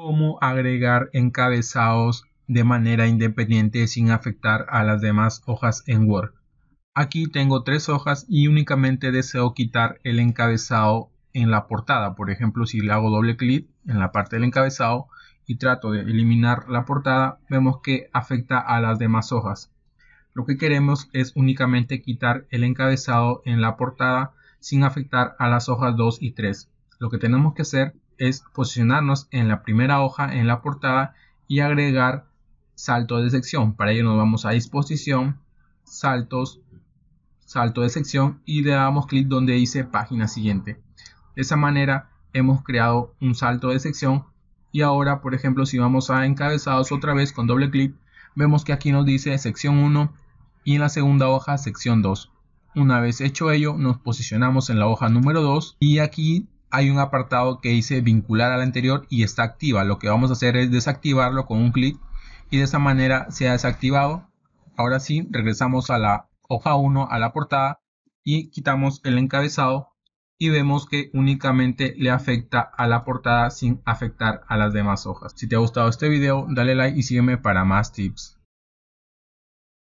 cómo agregar encabezados de manera independiente sin afectar a las demás hojas en Word. Aquí tengo tres hojas y únicamente deseo quitar el encabezado en la portada. Por ejemplo, si le hago doble clic en la parte del encabezado y trato de eliminar la portada, vemos que afecta a las demás hojas. Lo que queremos es únicamente quitar el encabezado en la portada sin afectar a las hojas 2 y 3. Lo que tenemos que hacer es posicionarnos en la primera hoja en la portada y agregar salto de sección. Para ello nos vamos a disposición, saltos, salto de sección y le damos clic donde dice página siguiente. De esa manera hemos creado un salto de sección y ahora por ejemplo si vamos a encabezados otra vez con doble clic vemos que aquí nos dice sección 1 y en la segunda hoja sección 2. Una vez hecho ello nos posicionamos en la hoja número 2 y aquí hay un apartado que dice vincular al anterior y está activa. Lo que vamos a hacer es desactivarlo con un clic y de esa manera se ha desactivado. Ahora sí, regresamos a la hoja 1, a la portada y quitamos el encabezado y vemos que únicamente le afecta a la portada sin afectar a las demás hojas. Si te ha gustado este video, dale like y sígueme para más tips.